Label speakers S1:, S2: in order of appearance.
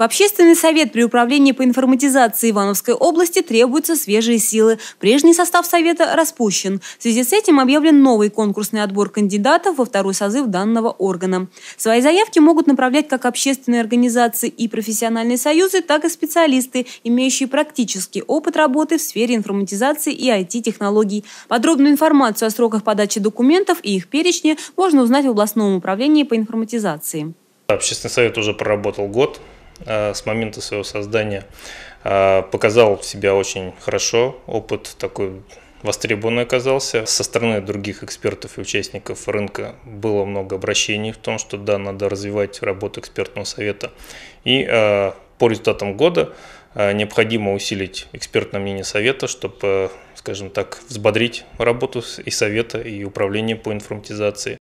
S1: В общественный совет при управлении по информатизации Ивановской области требуются свежие силы. Прежний состав совета распущен. В связи с этим объявлен новый конкурсный отбор кандидатов во второй созыв данного органа. Свои заявки могут направлять как общественные организации и профессиональные союзы, так и специалисты, имеющие практический опыт работы в сфере информатизации и IT-технологий. Подробную информацию о сроках подачи документов и их перечне можно узнать в областном управлении по информатизации.
S2: Общественный совет уже проработал год. А, с момента своего создания. А, показал себя очень хорошо, опыт такой востребованный оказался. Со стороны других экспертов и участников рынка было много обращений в том, что да, надо развивать работу экспертного совета. И а, по результатам года необходимо усилить экспертное мнение совета, чтобы, скажем так, взбодрить работу и совета, и управления по информатизации.